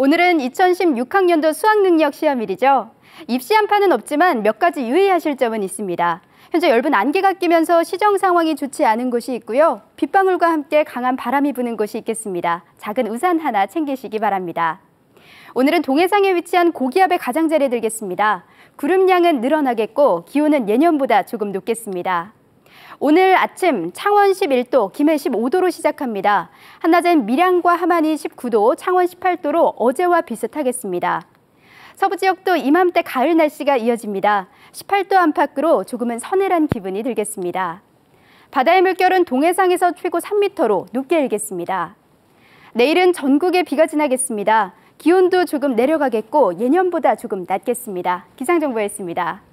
오늘은 2016학년도 수학능력 시험일이죠. 입시 한파는 없지만 몇 가지 유의하실 점은 있습니다. 현재 엷분 안개가 끼면서 시정 상황이 좋지 않은 곳이 있고요. 빗방울과 함께 강한 바람이 부는 곳이 있겠습니다. 작은 우산 하나 챙기시기 바랍니다. 오늘은 동해상에 위치한 고기압의 가장자리에 들겠습니다. 구름량은 늘어나겠고 기온은 예년보다 조금 높겠습니다. 오늘 아침 창원 11도, 김해 15도로 시작합니다. 한낮엔 밀양과 하만이 19도, 창원 18도로 어제와 비슷하겠습니다. 서부 지역도 이맘때 가을 날씨가 이어집니다. 18도 안팎으로 조금은 서늘한 기분이 들겠습니다. 바다의 물결은 동해상에서 최고 3m로 높게 일겠습니다. 내일은 전국에 비가 지나겠습니다. 기온도 조금 내려가겠고 예년보다 조금 낮겠습니다. 기상정보였습니다.